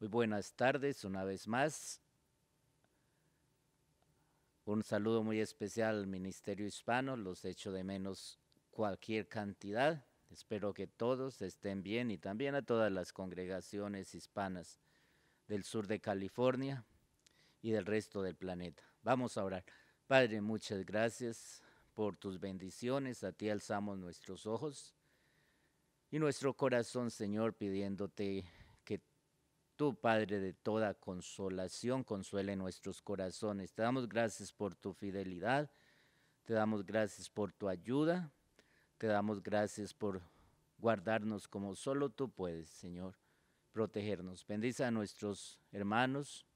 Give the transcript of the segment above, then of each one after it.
Muy buenas tardes una vez más. Un saludo muy especial al Ministerio Hispano, los echo de menos cualquier cantidad. Espero que todos estén bien y también a todas las congregaciones hispanas del sur de California y del resto del planeta. Vamos a orar. Padre, muchas gracias por tus bendiciones. A ti alzamos nuestros ojos y nuestro corazón, Señor, pidiéndote Tú, Padre de toda consolación, consuele nuestros corazones. Te damos gracias por tu fidelidad, te damos gracias por tu ayuda, te damos gracias por guardarnos como solo tú puedes, Señor, protegernos. Bendice a nuestros hermanos,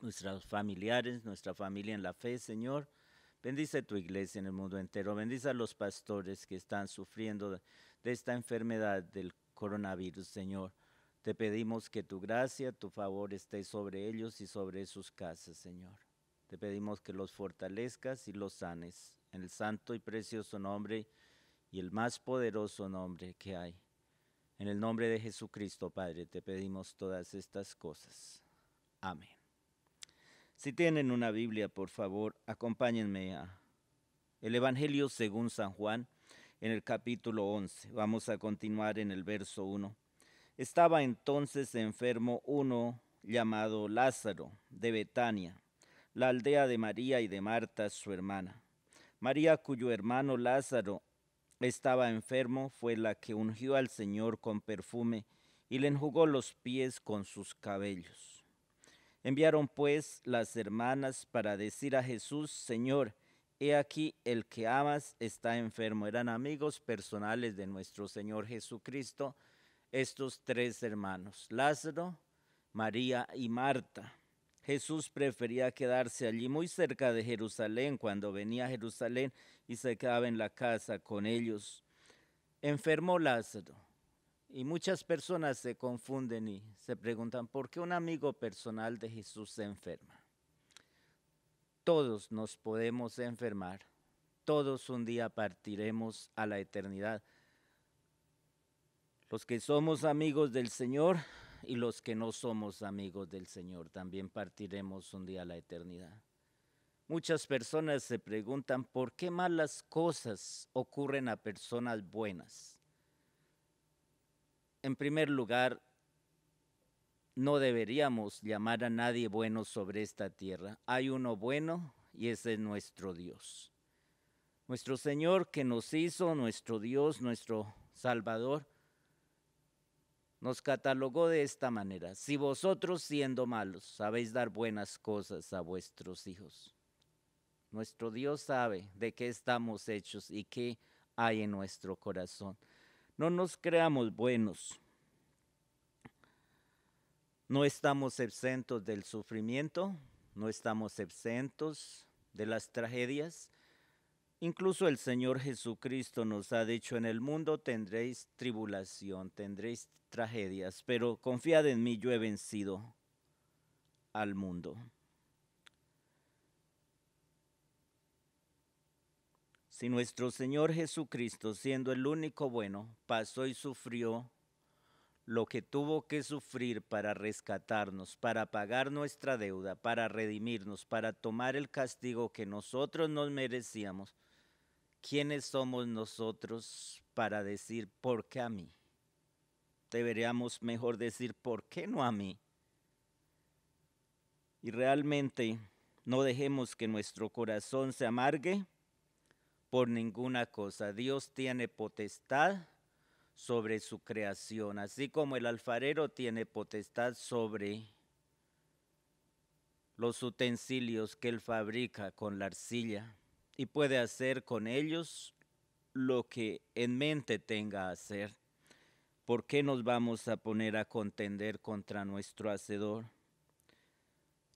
nuestros familiares, nuestra familia en la fe, Señor. Bendice tu iglesia en el mundo entero. Bendice a los pastores que están sufriendo de esta enfermedad del coronavirus, Señor. Te pedimos que tu gracia, tu favor esté sobre ellos y sobre sus casas, Señor. Te pedimos que los fortalezcas y los sanes en el santo y precioso nombre y el más poderoso nombre que hay. En el nombre de Jesucristo, Padre, te pedimos todas estas cosas. Amén. Si tienen una Biblia, por favor, acompáñenme a el Evangelio según San Juan en el capítulo 11. Vamos a continuar en el verso 1. Estaba entonces enfermo uno llamado Lázaro, de Betania, la aldea de María y de Marta, su hermana. María, cuyo hermano Lázaro estaba enfermo, fue la que ungió al Señor con perfume y le enjugó los pies con sus cabellos. Enviaron pues las hermanas para decir a Jesús, Señor, he aquí el que amas está enfermo. Eran amigos personales de nuestro Señor Jesucristo, estos tres hermanos, Lázaro, María y Marta. Jesús prefería quedarse allí muy cerca de Jerusalén cuando venía a Jerusalén y se quedaba en la casa con ellos. Enfermó Lázaro y muchas personas se confunden y se preguntan por qué un amigo personal de Jesús se enferma. Todos nos podemos enfermar, todos un día partiremos a la eternidad los que somos amigos del Señor y los que no somos amigos del Señor, también partiremos un día a la eternidad. Muchas personas se preguntan por qué malas cosas ocurren a personas buenas. En primer lugar, no deberíamos llamar a nadie bueno sobre esta tierra. Hay uno bueno y ese es nuestro Dios. Nuestro Señor que nos hizo, nuestro Dios, nuestro Salvador, nos catalogó de esta manera, si vosotros siendo malos sabéis dar buenas cosas a vuestros hijos. Nuestro Dios sabe de qué estamos hechos y qué hay en nuestro corazón. No nos creamos buenos. No estamos exentos del sufrimiento, no estamos exentos de las tragedias, Incluso el Señor Jesucristo nos ha dicho, en el mundo tendréis tribulación, tendréis tragedias, pero confiad en mí, yo he vencido al mundo. Si nuestro Señor Jesucristo, siendo el único bueno, pasó y sufrió lo que tuvo que sufrir para rescatarnos, para pagar nuestra deuda, para redimirnos, para tomar el castigo que nosotros nos merecíamos, ¿quiénes somos nosotros para decir por qué a mí? Deberíamos mejor decir por qué no a mí. Y realmente no dejemos que nuestro corazón se amargue por ninguna cosa. Dios tiene potestad sobre su creación, así como el alfarero tiene potestad sobre los utensilios que él fabrica con la arcilla y puede hacer con ellos lo que en mente tenga hacer. ¿Por qué nos vamos a poner a contender contra nuestro Hacedor?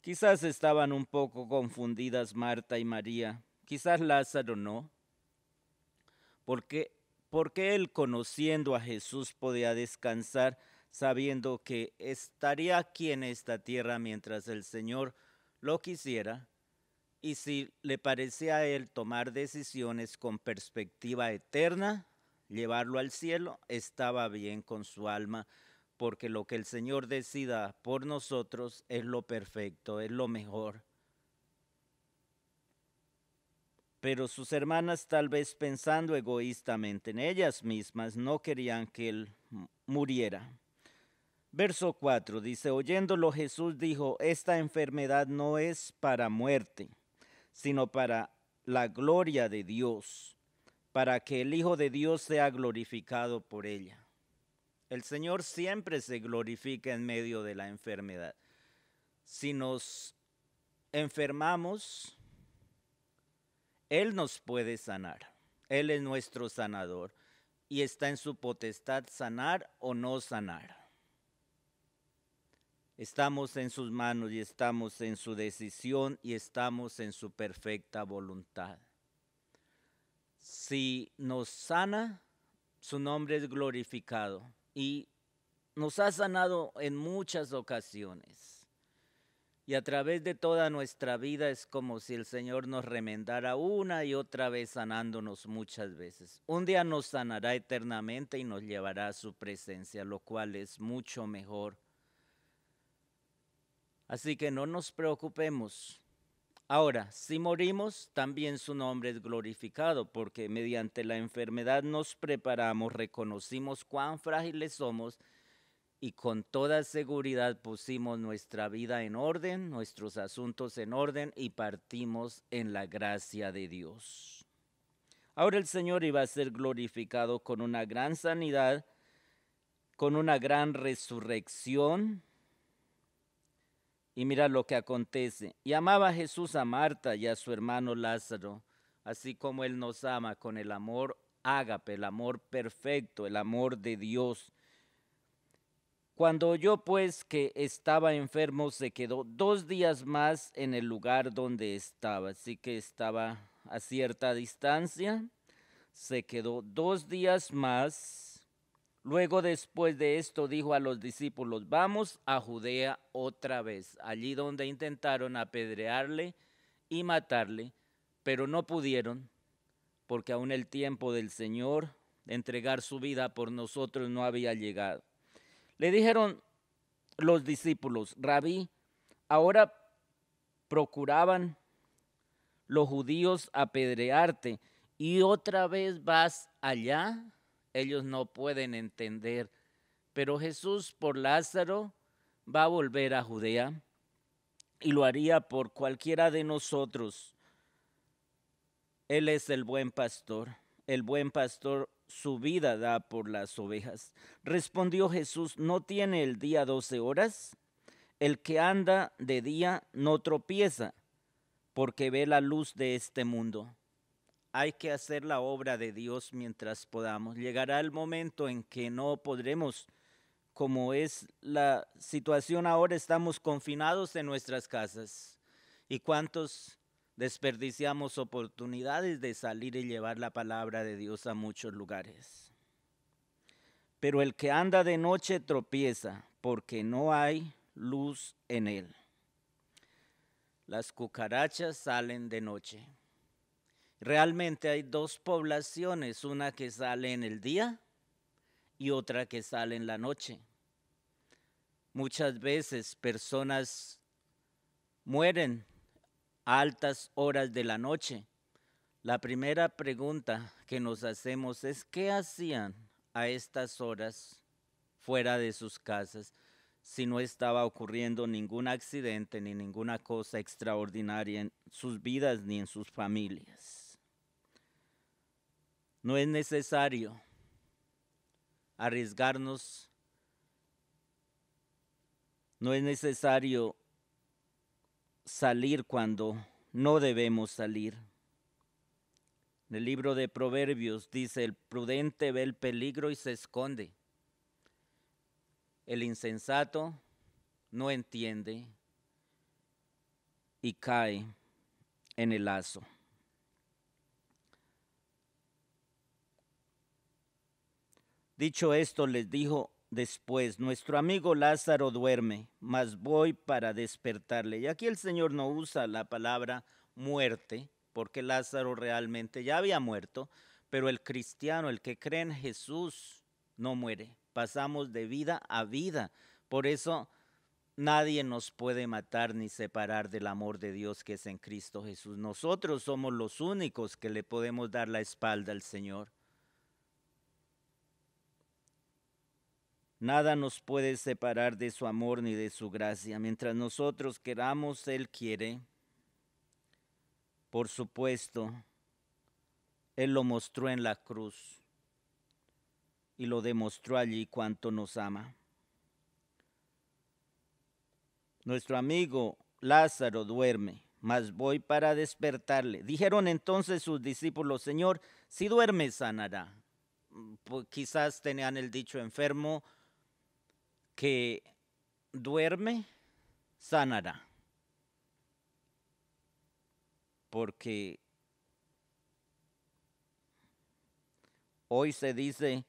Quizás estaban un poco confundidas Marta y María, quizás Lázaro no, porque, porque él conociendo a Jesús podía descansar sabiendo que estaría aquí en esta tierra mientras el Señor lo quisiera y si le parecía a Él tomar decisiones con perspectiva eterna, llevarlo al cielo, estaba bien con su alma, porque lo que el Señor decida por nosotros es lo perfecto, es lo mejor. Pero sus hermanas, tal vez pensando egoístamente en ellas mismas, no querían que Él muriera. Verso 4 dice, oyéndolo Jesús dijo, esta enfermedad no es para muerte sino para la gloria de Dios, para que el Hijo de Dios sea glorificado por ella. El Señor siempre se glorifica en medio de la enfermedad. Si nos enfermamos, Él nos puede sanar. Él es nuestro sanador y está en su potestad sanar o no sanar. Estamos en sus manos y estamos en su decisión y estamos en su perfecta voluntad. Si nos sana, su nombre es glorificado y nos ha sanado en muchas ocasiones. Y a través de toda nuestra vida es como si el Señor nos remendara una y otra vez sanándonos muchas veces. Un día nos sanará eternamente y nos llevará a su presencia, lo cual es mucho mejor Así que no nos preocupemos. Ahora, si morimos, también su nombre es glorificado, porque mediante la enfermedad nos preparamos, reconocimos cuán frágiles somos y con toda seguridad pusimos nuestra vida en orden, nuestros asuntos en orden y partimos en la gracia de Dios. Ahora el Señor iba a ser glorificado con una gran sanidad, con una gran resurrección, y mira lo que acontece. Y amaba Jesús a Marta y a su hermano Lázaro, así como Él nos ama con el amor ágape, el amor perfecto, el amor de Dios. Cuando oyó pues que estaba enfermo, se quedó dos días más en el lugar donde estaba. Así que estaba a cierta distancia. Se quedó dos días más Luego después de esto dijo a los discípulos, vamos a Judea otra vez, allí donde intentaron apedrearle y matarle, pero no pudieron, porque aún el tiempo del Señor entregar su vida por nosotros no había llegado. Le dijeron los discípulos, rabí, ahora procuraban los judíos apedrearte y otra vez vas allá ellos no pueden entender. Pero Jesús por Lázaro va a volver a Judea y lo haría por cualquiera de nosotros. Él es el buen pastor. El buen pastor su vida da por las ovejas. Respondió Jesús, ¿no tiene el día doce horas? El que anda de día no tropieza, porque ve la luz de este mundo hay que hacer la obra de Dios mientras podamos. Llegará el momento en que no podremos, como es la situación ahora, estamos confinados en nuestras casas. ¿Y cuántos desperdiciamos oportunidades de salir y llevar la palabra de Dios a muchos lugares? Pero el que anda de noche tropieza porque no hay luz en él. Las cucarachas salen de noche. Realmente hay dos poblaciones, una que sale en el día y otra que sale en la noche. Muchas veces personas mueren a altas horas de la noche. La primera pregunta que nos hacemos es, ¿qué hacían a estas horas fuera de sus casas si no estaba ocurriendo ningún accidente ni ninguna cosa extraordinaria en sus vidas ni en sus familias? No es necesario arriesgarnos, no es necesario salir cuando no debemos salir. En el libro de Proverbios dice, el prudente ve el peligro y se esconde. El insensato no entiende y cae en el lazo. Dicho esto, les dijo después, nuestro amigo Lázaro duerme, mas voy para despertarle. Y aquí el Señor no usa la palabra muerte, porque Lázaro realmente ya había muerto, pero el cristiano, el que cree en Jesús, no muere. Pasamos de vida a vida. Por eso nadie nos puede matar ni separar del amor de Dios que es en Cristo Jesús. Nosotros somos los únicos que le podemos dar la espalda al Señor. Nada nos puede separar de su amor ni de su gracia. Mientras nosotros queramos, Él quiere. Por supuesto, Él lo mostró en la cruz y lo demostró allí cuánto nos ama. Nuestro amigo Lázaro duerme, mas voy para despertarle. Dijeron entonces sus discípulos, Señor, si duerme sanará. Mm, pues quizás tenían el dicho enfermo, que duerme sanará. Porque hoy se dice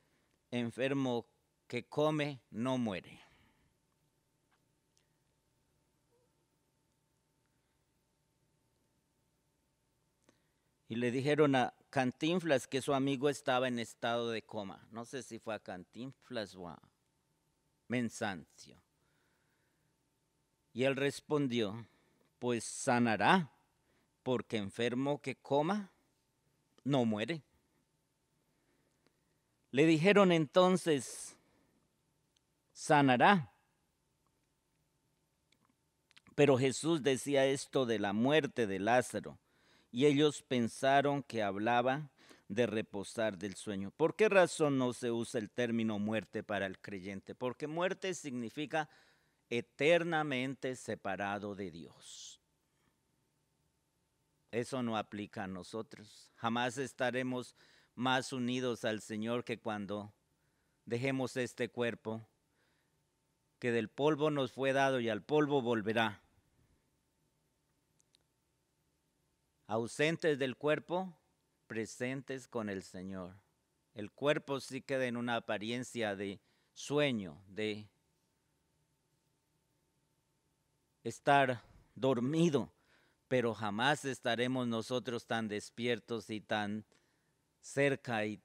enfermo que come no muere. Y le dijeron a Cantinflas que su amigo estaba en estado de coma. No sé si fue a Cantinflas o a mensancio. Y él respondió, pues sanará, porque enfermo que coma, no muere. Le dijeron entonces, sanará. Pero Jesús decía esto de la muerte de Lázaro, y ellos pensaron que hablaba de reposar del sueño. ¿Por qué razón no se usa el término muerte para el creyente? Porque muerte significa eternamente separado de Dios. Eso no aplica a nosotros. Jamás estaremos más unidos al Señor que cuando dejemos este cuerpo, que del polvo nos fue dado y al polvo volverá. Ausentes del cuerpo, presentes con el Señor. El cuerpo sí queda en una apariencia de sueño, de estar dormido, pero jamás estaremos nosotros tan despiertos y tan cerca y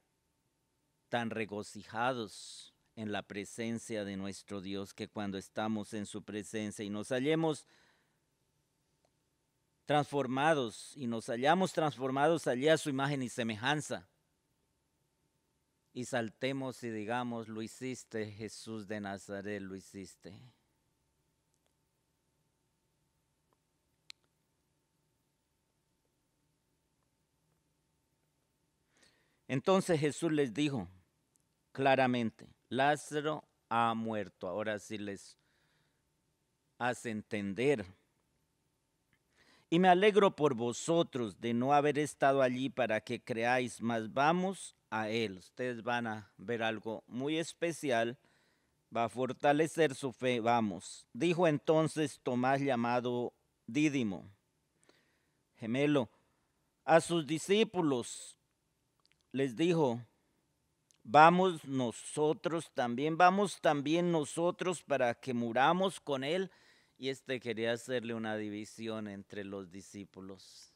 tan regocijados en la presencia de nuestro Dios que cuando estamos en su presencia y nos hallemos transformados y nos hallamos transformados allí a su imagen y semejanza. Y saltemos y digamos, lo hiciste, Jesús de Nazaret, lo hiciste. Entonces Jesús les dijo claramente, Lázaro ha muerto. Ahora sí les hace entender y me alegro por vosotros de no haber estado allí para que creáis, mas vamos a Él. Ustedes van a ver algo muy especial. Va a fortalecer su fe. Vamos. Dijo entonces Tomás llamado Dídimo, gemelo, a sus discípulos. Les dijo, vamos nosotros también, vamos también nosotros para que muramos con Él. Y este quería hacerle una división entre los discípulos.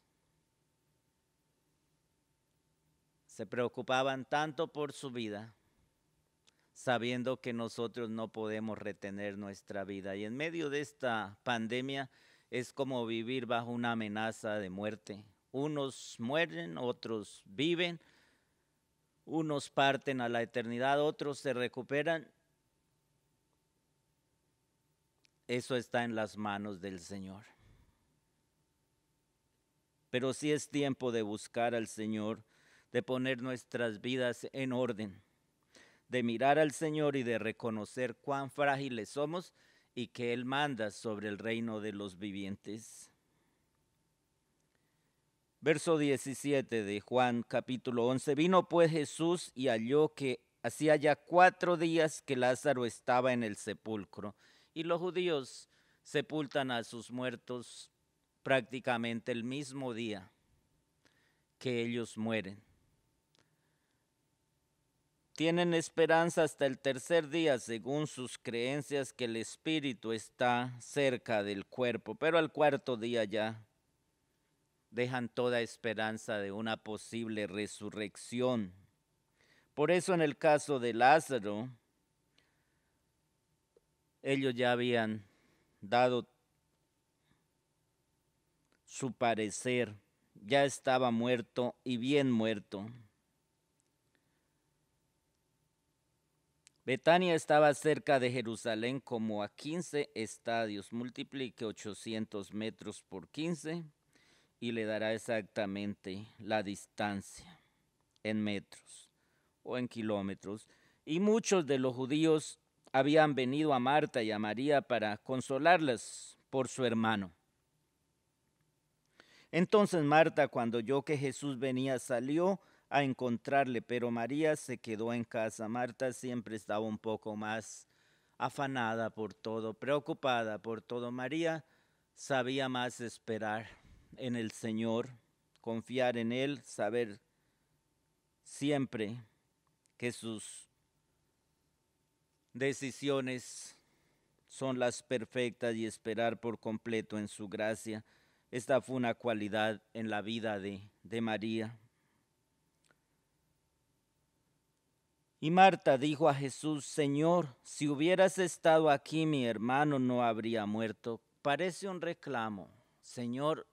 Se preocupaban tanto por su vida, sabiendo que nosotros no podemos retener nuestra vida. Y en medio de esta pandemia es como vivir bajo una amenaza de muerte. Unos mueren, otros viven, unos parten a la eternidad, otros se recuperan eso está en las manos del Señor. Pero sí es tiempo de buscar al Señor, de poner nuestras vidas en orden, de mirar al Señor y de reconocer cuán frágiles somos y que Él manda sobre el reino de los vivientes. Verso 17 de Juan capítulo 11. Vino pues Jesús y halló que hacía ya cuatro días que Lázaro estaba en el sepulcro y los judíos sepultan a sus muertos prácticamente el mismo día que ellos mueren. Tienen esperanza hasta el tercer día, según sus creencias, que el espíritu está cerca del cuerpo, pero al cuarto día ya dejan toda esperanza de una posible resurrección. Por eso en el caso de Lázaro, ellos ya habían dado su parecer, ya estaba muerto y bien muerto. Betania estaba cerca de Jerusalén como a 15 estadios. Multiplique 800 metros por 15 y le dará exactamente la distancia en metros o en kilómetros. Y muchos de los judíos habían venido a Marta y a María para consolarlas por su hermano. Entonces Marta, cuando oyó que Jesús venía, salió a encontrarle, pero María se quedó en casa. Marta siempre estaba un poco más afanada por todo, preocupada por todo. María sabía más esperar en el Señor, confiar en Él, saber siempre que sus decisiones son las perfectas y esperar por completo en su gracia. Esta fue una cualidad en la vida de, María. Y Marta dijo a Jesús, Señor, si hubieras estado aquí mi hermano no habría muerto. Parece un reclamo. Señor,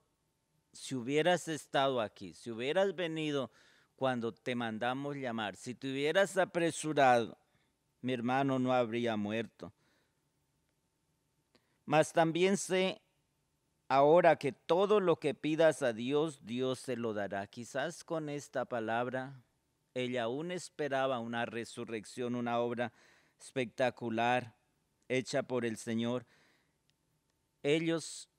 si hubieras estado aquí, si hubieras venido cuando te mandamos llamar, si te hubieras apresurado, mi hermano no habría muerto. Mas también sé ahora que todo lo que pidas a Dios, Dios se lo dará. Quizás con esta palabra ella aún esperaba una resurrección, una obra espectacular hecha por el Señor. Ellos,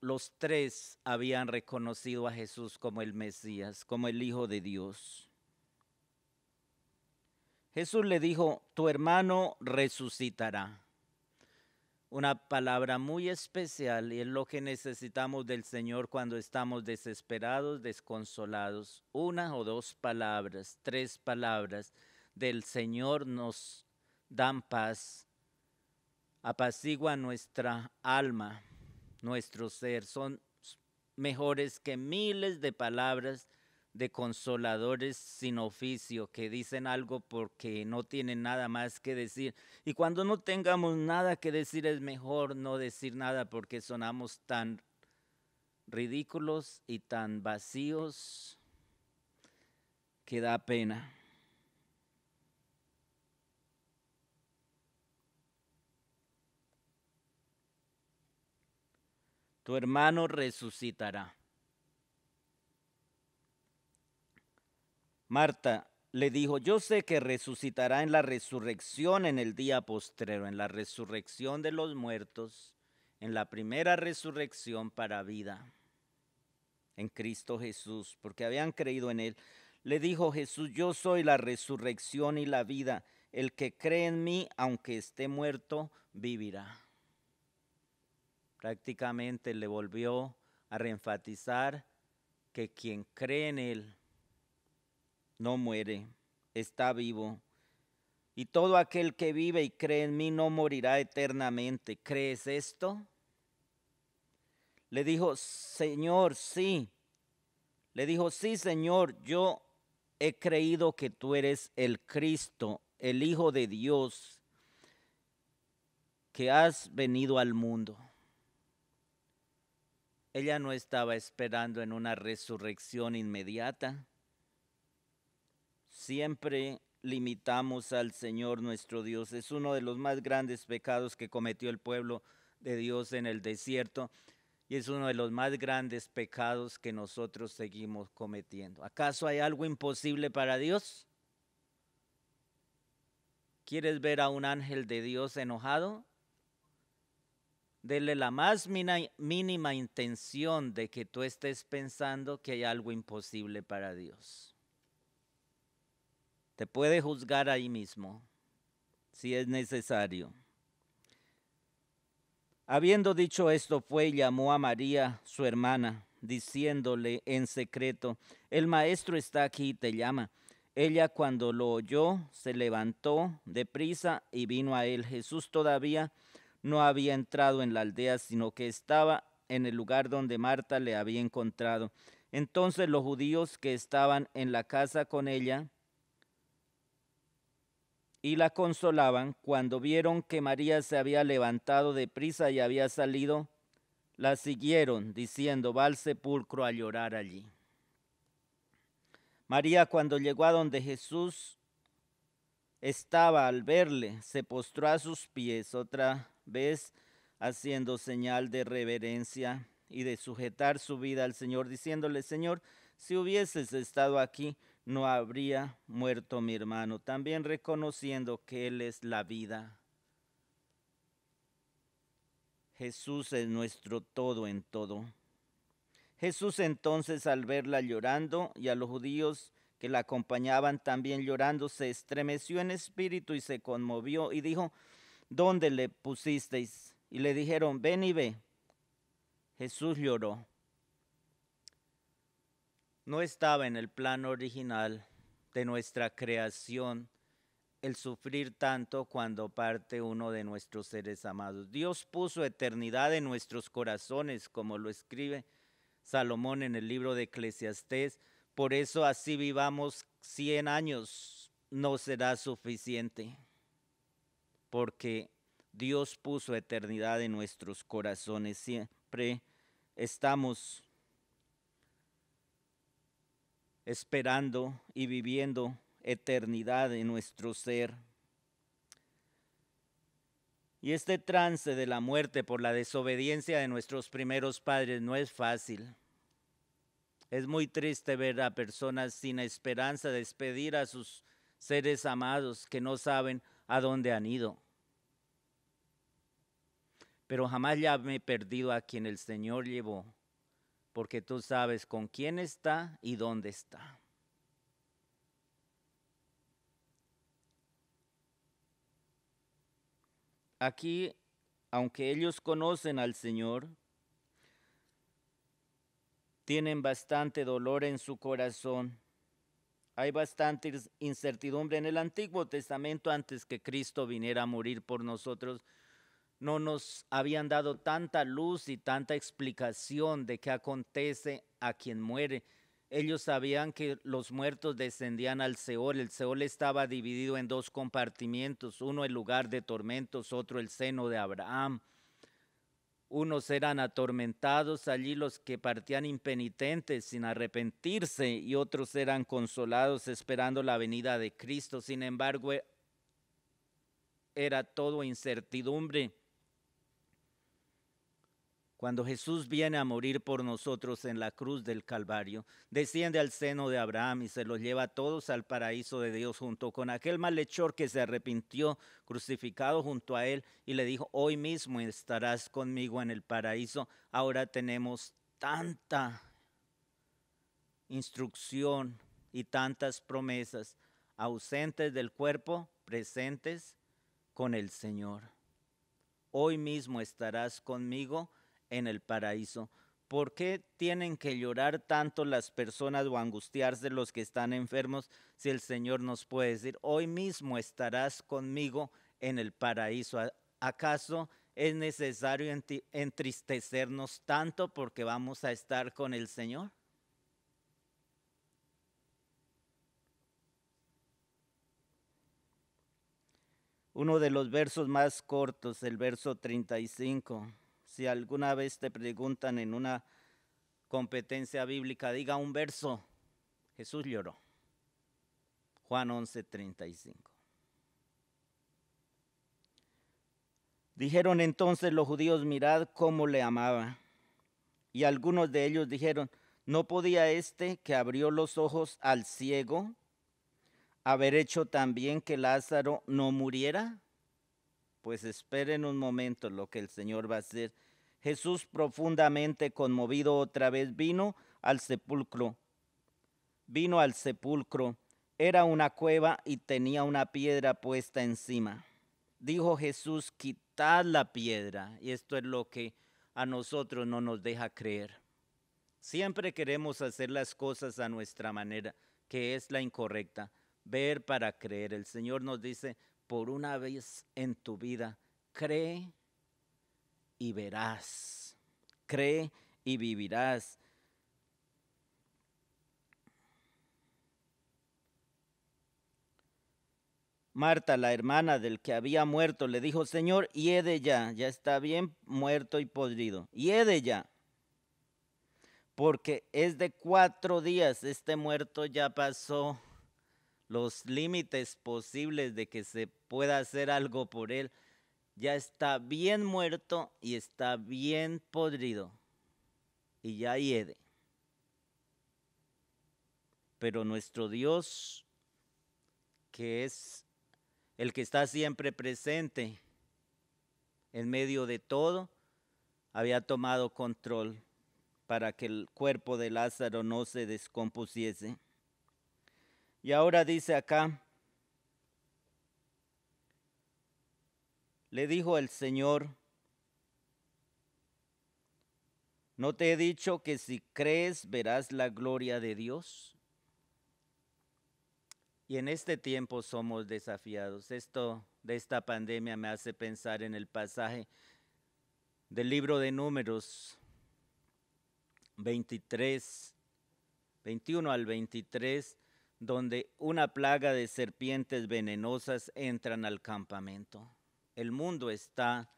los tres, habían reconocido a Jesús como el Mesías, como el Hijo de Dios. Jesús le dijo, tu hermano resucitará. Una palabra muy especial y es lo que necesitamos del Señor cuando estamos desesperados, desconsolados. Una o dos palabras, tres palabras del Señor nos dan paz, apacigua nuestra alma, nuestro ser. Son mejores que miles de palabras de consoladores sin oficio, que dicen algo porque no tienen nada más que decir. Y cuando no tengamos nada que decir es mejor no decir nada porque sonamos tan ridículos y tan vacíos que da pena. Tu hermano resucitará. Marta le dijo, yo sé que resucitará en la resurrección en el día postrero, en la resurrección de los muertos, en la primera resurrección para vida, en Cristo Jesús, porque habían creído en él. Le dijo Jesús, yo soy la resurrección y la vida. El que cree en mí, aunque esté muerto, vivirá. Prácticamente le volvió a reenfatizar que quien cree en él, no muere, está vivo. Y todo aquel que vive y cree en mí no morirá eternamente. ¿Crees esto? Le dijo, Señor, sí. Le dijo, sí, Señor, yo he creído que tú eres el Cristo, el Hijo de Dios, que has venido al mundo. Ella no estaba esperando en una resurrección inmediata siempre limitamos al Señor nuestro Dios. Es uno de los más grandes pecados que cometió el pueblo de Dios en el desierto y es uno de los más grandes pecados que nosotros seguimos cometiendo. ¿Acaso hay algo imposible para Dios? ¿Quieres ver a un ángel de Dios enojado? Dele la más mínima intención de que tú estés pensando que hay algo imposible para Dios puede juzgar ahí mismo, si es necesario. Habiendo dicho esto, fue y llamó a María, su hermana, diciéndole en secreto, el maestro está aquí y te llama. Ella cuando lo oyó, se levantó prisa y vino a él. Jesús todavía no había entrado en la aldea, sino que estaba en el lugar donde Marta le había encontrado. Entonces los judíos que estaban en la casa con ella y la consolaban, cuando vieron que María se había levantado de prisa y había salido, la siguieron, diciendo, va al sepulcro a llorar allí. María, cuando llegó a donde Jesús estaba al verle, se postró a sus pies otra vez, haciendo señal de reverencia y de sujetar su vida al Señor, diciéndole, Señor, si hubieses estado aquí, no habría muerto mi hermano, también reconociendo que Él es la vida. Jesús es nuestro todo en todo. Jesús entonces al verla llorando y a los judíos que la acompañaban también llorando, se estremeció en espíritu y se conmovió y dijo, ¿dónde le pusisteis? Y le dijeron, ven y ve. Jesús lloró. No estaba en el plan original de nuestra creación el sufrir tanto cuando parte uno de nuestros seres amados. Dios puso eternidad en nuestros corazones, como lo escribe Salomón en el libro de Eclesiastés. Por eso así vivamos 100 años, no será suficiente, porque Dios puso eternidad en nuestros corazones. Siempre estamos esperando y viviendo eternidad en nuestro ser. Y este trance de la muerte por la desobediencia de nuestros primeros padres no es fácil. Es muy triste ver a personas sin esperanza despedir a sus seres amados que no saben a dónde han ido. Pero jamás ya me he perdido a quien el Señor llevó porque tú sabes con quién está y dónde está. Aquí, aunque ellos conocen al Señor, tienen bastante dolor en su corazón. Hay bastante incertidumbre en el Antiguo Testamento antes que Cristo viniera a morir por nosotros no nos habían dado tanta luz y tanta explicación de qué acontece a quien muere. Ellos sabían que los muertos descendían al Seol. El Seol estaba dividido en dos compartimientos, uno el lugar de tormentos, otro el seno de Abraham. Unos eran atormentados allí los que partían impenitentes sin arrepentirse y otros eran consolados esperando la venida de Cristo. Sin embargo, e, era todo incertidumbre cuando Jesús viene a morir por nosotros en la cruz del Calvario, desciende al seno de Abraham y se los lleva a todos al paraíso de Dios junto con aquel malhechor que se arrepintió, crucificado junto a él, y le dijo, hoy mismo estarás conmigo en el paraíso. Ahora tenemos tanta instrucción y tantas promesas, ausentes del cuerpo, presentes con el Señor. Hoy mismo estarás conmigo en el paraíso. ¿Por qué tienen que llorar tanto las personas o angustiarse los que están enfermos si el Señor nos puede decir, hoy mismo estarás conmigo en el paraíso? ¿Acaso es necesario entristecernos tanto porque vamos a estar con el Señor? Uno de los versos más cortos, el verso 35 si alguna vez te preguntan en una competencia bíblica, diga un verso. Jesús lloró. Juan 11, 35. Dijeron entonces los judíos, mirad cómo le amaba. Y algunos de ellos dijeron, ¿no podía este que abrió los ojos al ciego haber hecho también que Lázaro no muriera? Pues esperen un momento lo que el Señor va a hacer. Jesús profundamente conmovido otra vez vino al sepulcro. Vino al sepulcro. Era una cueva y tenía una piedra puesta encima. Dijo Jesús, quitad la piedra. Y esto es lo que a nosotros no nos deja creer. Siempre queremos hacer las cosas a nuestra manera, que es la incorrecta. Ver para creer. El Señor nos dice, por una vez en tu vida, cree y verás. Cree y vivirás. Marta, la hermana del que había muerto, le dijo, Señor, hiede ya, ya está bien muerto y podrido, hiede ya, porque es de cuatro días, este muerto ya pasó los límites posibles de que se pueda hacer algo por él. Ya está bien muerto y está bien podrido. Y ya hiede. Pero nuestro Dios, que es el que está siempre presente en medio de todo, había tomado control para que el cuerpo de Lázaro no se descompusiese. Y ahora dice acá, Le dijo el Señor, ¿no te he dicho que si crees verás la gloria de Dios? Y en este tiempo somos desafiados. Esto de esta pandemia me hace pensar en el pasaje del libro de números 23, 21 al 23, donde una plaga de serpientes venenosas entran al campamento. El mundo está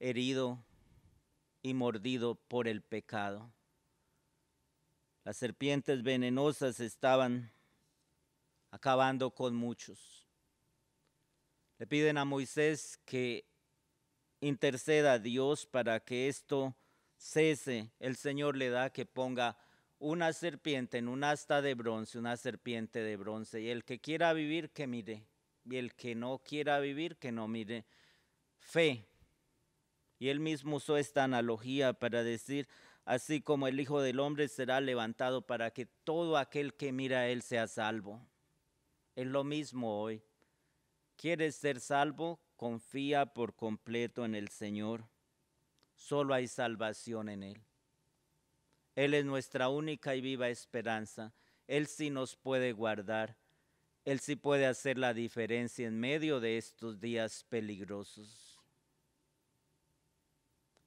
herido y mordido por el pecado. Las serpientes venenosas estaban acabando con muchos. Le piden a Moisés que interceda a Dios para que esto cese. El Señor le da que ponga una serpiente en un asta de bronce, una serpiente de bronce. Y el que quiera vivir, que mire y el que no quiera vivir, que no mire fe. Y él mismo usó esta analogía para decir, así como el Hijo del Hombre será levantado para que todo aquel que mira a él sea salvo. Es lo mismo hoy. ¿Quieres ser salvo? Confía por completo en el Señor. Solo hay salvación en Él. Él es nuestra única y viva esperanza. Él sí nos puede guardar. Él sí puede hacer la diferencia en medio de estos días peligrosos.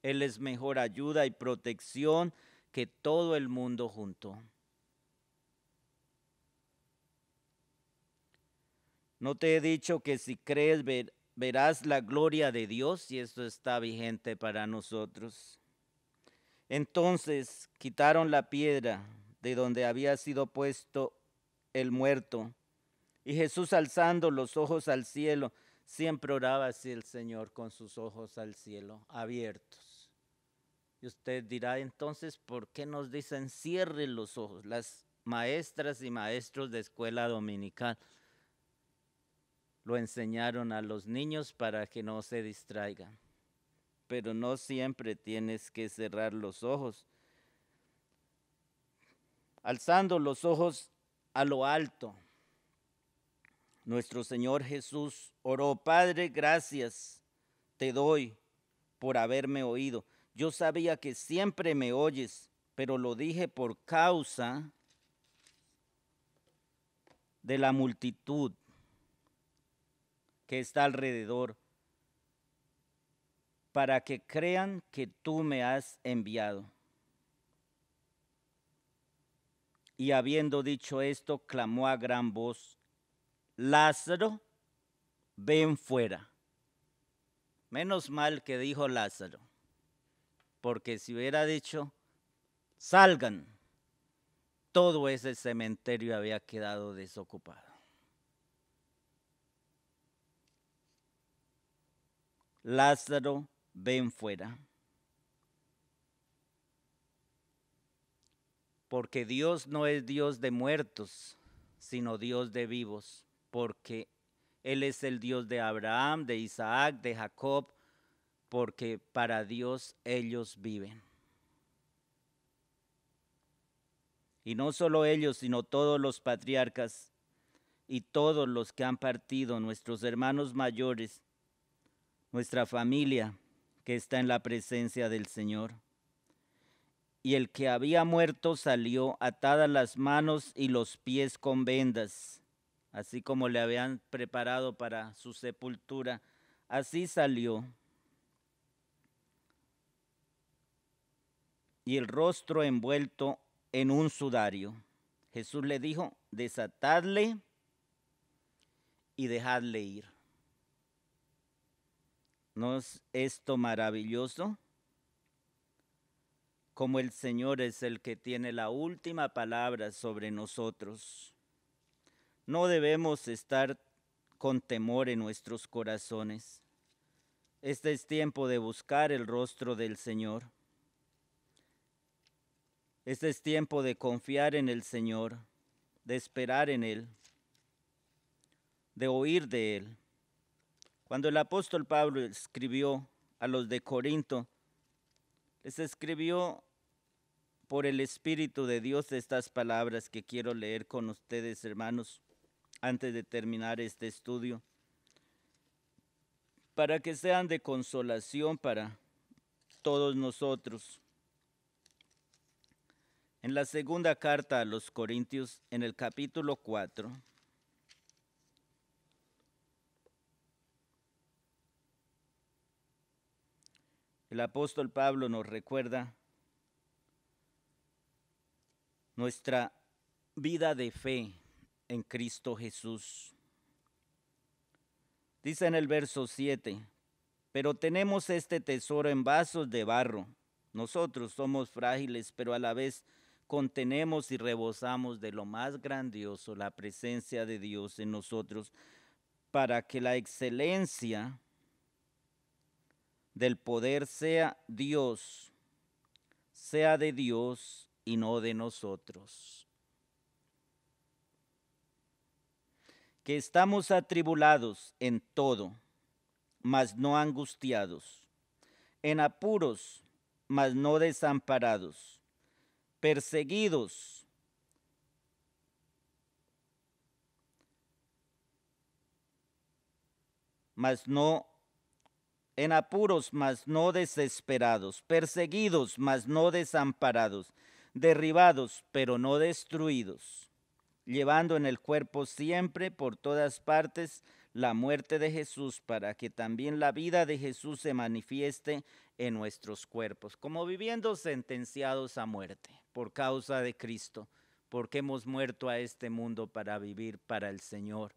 Él es mejor ayuda y protección que todo el mundo junto. No te he dicho que si crees verás la gloria de Dios y esto está vigente para nosotros. Entonces quitaron la piedra de donde había sido puesto el muerto y Jesús alzando los ojos al cielo, siempre oraba así el Señor con sus ojos al cielo abiertos. Y usted dirá entonces, ¿por qué nos dicen cierre los ojos? Las maestras y maestros de escuela dominical lo enseñaron a los niños para que no se distraigan. Pero no siempre tienes que cerrar los ojos. Alzando los ojos a lo alto, nuestro Señor Jesús oró, Padre, gracias te doy por haberme oído. Yo sabía que siempre me oyes, pero lo dije por causa de la multitud que está alrededor, para que crean que tú me has enviado. Y habiendo dicho esto, clamó a gran voz, Lázaro, ven fuera. Menos mal que dijo Lázaro, porque si hubiera dicho, salgan, todo ese cementerio había quedado desocupado. Lázaro, ven fuera. Porque Dios no es Dios de muertos, sino Dios de vivos porque Él es el Dios de Abraham, de Isaac, de Jacob, porque para Dios ellos viven. Y no solo ellos, sino todos los patriarcas y todos los que han partido, nuestros hermanos mayores, nuestra familia que está en la presencia del Señor. Y el que había muerto salió atadas las manos y los pies con vendas así como le habían preparado para su sepultura. Así salió. Y el rostro envuelto en un sudario. Jesús le dijo, desatadle y dejadle ir. ¿No es esto maravilloso? Como el Señor es el que tiene la última palabra sobre nosotros no debemos estar con temor en nuestros corazones. Este es tiempo de buscar el rostro del Señor. Este es tiempo de confiar en el Señor, de esperar en Él, de oír de Él. Cuando el apóstol Pablo escribió a los de Corinto, les escribió por el Espíritu de Dios estas palabras que quiero leer con ustedes, hermanos antes de terminar este estudio, para que sean de consolación para todos nosotros. En la segunda carta a los Corintios, en el capítulo 4, el apóstol Pablo nos recuerda nuestra vida de fe, en Cristo Jesús. Dice en el verso 7, pero tenemos este tesoro en vasos de barro. Nosotros somos frágiles, pero a la vez contenemos y rebosamos de lo más grandioso, la presencia de Dios en nosotros, para que la excelencia del poder sea Dios, sea de Dios y no de nosotros. que estamos atribulados en todo, mas no angustiados, en apuros, mas no desamparados, perseguidos, mas no en apuros, mas no desesperados, perseguidos, mas no desamparados, derribados, pero no destruidos llevando en el cuerpo siempre por todas partes la muerte de Jesús para que también la vida de Jesús se manifieste en nuestros cuerpos, como viviendo sentenciados a muerte por causa de Cristo, porque hemos muerto a este mundo para vivir para el Señor.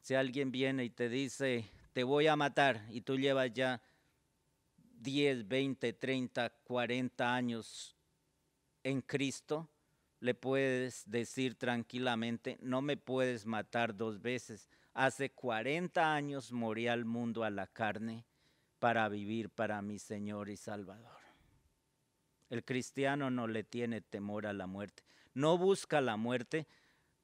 Si alguien viene y te dice, te voy a matar, y tú llevas ya 10, 20, 30, 40 años en Cristo, le puedes decir tranquilamente, no me puedes matar dos veces. Hace 40 años morí al mundo a la carne para vivir para mi Señor y Salvador. El cristiano no le tiene temor a la muerte. No busca la muerte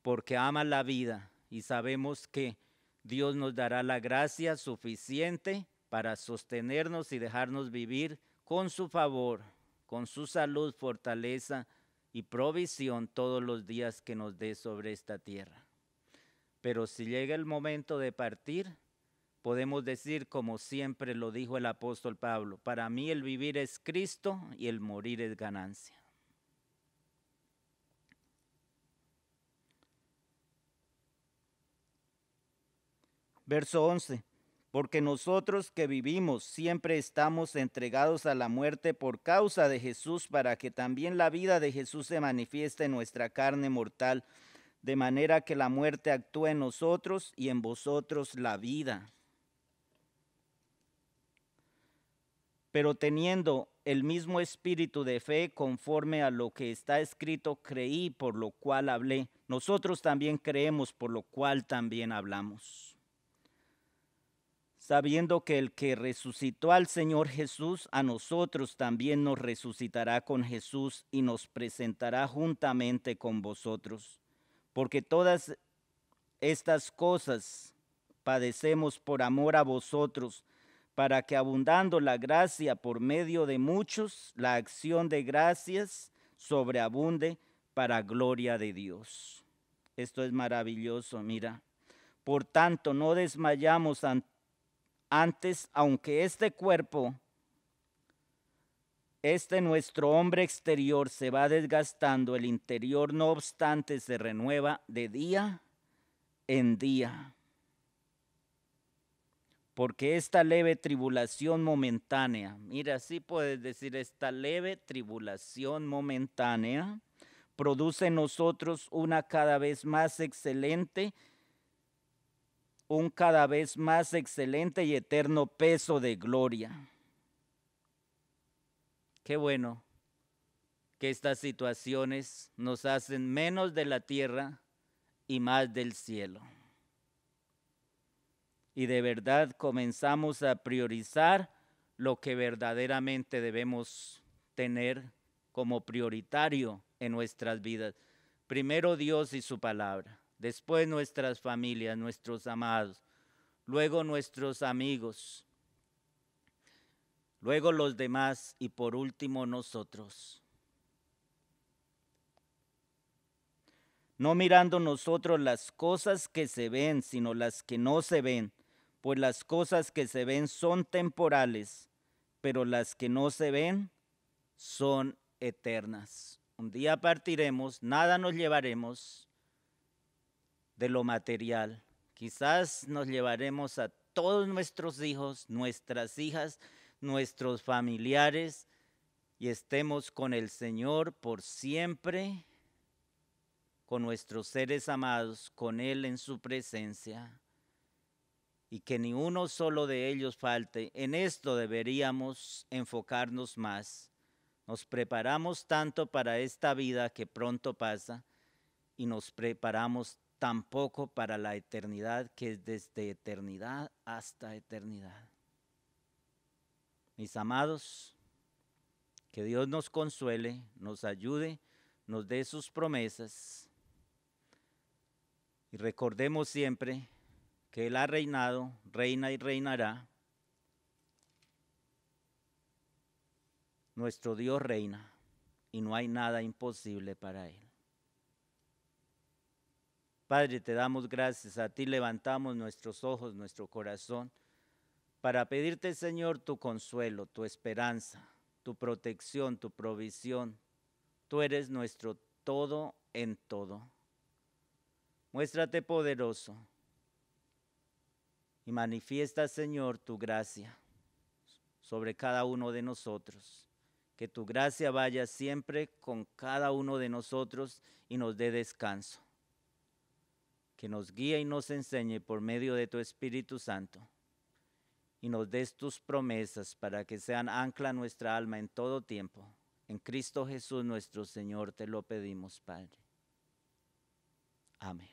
porque ama la vida y sabemos que Dios nos dará la gracia suficiente para sostenernos y dejarnos vivir con su favor, con su salud, fortaleza, y provisión todos los días que nos dé sobre esta tierra. Pero si llega el momento de partir, podemos decir, como siempre lo dijo el apóstol Pablo, para mí el vivir es Cristo y el morir es ganancia. Verso 11 porque nosotros que vivimos siempre estamos entregados a la muerte por causa de Jesús, para que también la vida de Jesús se manifieste en nuestra carne mortal, de manera que la muerte actúe en nosotros y en vosotros la vida. Pero teniendo el mismo espíritu de fe conforme a lo que está escrito, creí por lo cual hablé. Nosotros también creemos por lo cual también hablamos sabiendo que el que resucitó al Señor Jesús, a nosotros también nos resucitará con Jesús y nos presentará juntamente con vosotros. Porque todas estas cosas padecemos por amor a vosotros, para que abundando la gracia por medio de muchos, la acción de gracias sobreabunde para gloria de Dios. Esto es maravilloso, mira. Por tanto, no desmayamos ante antes, aunque este cuerpo, este nuestro hombre exterior se va desgastando, el interior no obstante se renueva de día en día. Porque esta leve tribulación momentánea, mira, así puedes decir, esta leve tribulación momentánea produce en nosotros una cada vez más excelente un cada vez más excelente y eterno peso de gloria. Qué bueno que estas situaciones nos hacen menos de la tierra y más del cielo. Y de verdad comenzamos a priorizar lo que verdaderamente debemos tener como prioritario en nuestras vidas. Primero Dios y su palabra después nuestras familias, nuestros amados, luego nuestros amigos, luego los demás y por último nosotros. No mirando nosotros las cosas que se ven, sino las que no se ven, pues las cosas que se ven son temporales, pero las que no se ven son eternas. Un día partiremos, nada nos llevaremos, de lo material. Quizás nos llevaremos a todos nuestros hijos, nuestras hijas, nuestros familiares y estemos con el Señor por siempre, con nuestros seres amados, con Él en su presencia y que ni uno solo de ellos falte. En esto deberíamos enfocarnos más. Nos preparamos tanto para esta vida que pronto pasa y nos preparamos tampoco para la eternidad, que es desde eternidad hasta eternidad. Mis amados, que Dios nos consuele, nos ayude, nos dé sus promesas y recordemos siempre que Él ha reinado, reina y reinará. Nuestro Dios reina y no hay nada imposible para Él. Padre, te damos gracias, a ti levantamos nuestros ojos, nuestro corazón, para pedirte, Señor, tu consuelo, tu esperanza, tu protección, tu provisión. Tú eres nuestro todo en todo. Muéstrate poderoso y manifiesta, Señor, tu gracia sobre cada uno de nosotros. Que tu gracia vaya siempre con cada uno de nosotros y nos dé descanso que nos guíe y nos enseñe por medio de tu Espíritu Santo y nos des tus promesas para que sean ancla nuestra alma en todo tiempo. En Cristo Jesús nuestro Señor te lo pedimos, Padre. Amén.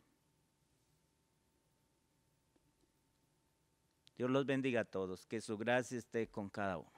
Dios los bendiga a todos. Que su gracia esté con cada uno.